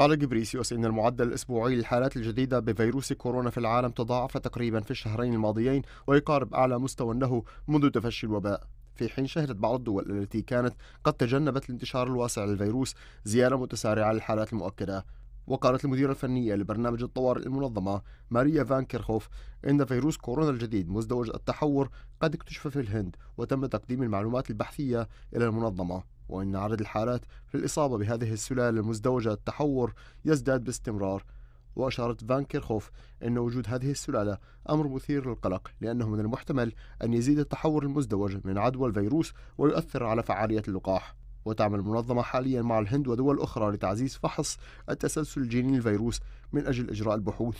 قال جبريسيوس إن المعدل الأسبوعي للحالات الجديدة بفيروس كورونا في العالم تضاعف تقريبا في الشهرين الماضيين ويقارب أعلى مستوى له منذ تفشي الوباء في حين شهدت بعض الدول التي كانت قد تجنبت الانتشار الواسع للفيروس زيادة متسارعة للحالات المؤكدة وقالت المديرة الفنية لبرنامج الطوارئ المنظمة ماريا فان كيرخوف إن فيروس كورونا الجديد مزدوج التحور قد اكتشف في الهند وتم تقديم المعلومات البحثية إلى المنظمة وإن عدد الحالات في الإصابة بهذه السلالة المزدوجة التحور يزداد باستمرار وأشارت فان كيرخوف أن وجود هذه السلالة أمر مثير للقلق لأنه من المحتمل أن يزيد التحور المزدوج من عدوى الفيروس ويؤثر على فعالية اللقاح وتعمل المنظمة حاليا مع الهند ودول أخرى لتعزيز فحص التسلسل الجيني للفيروس من أجل إجراء البحوث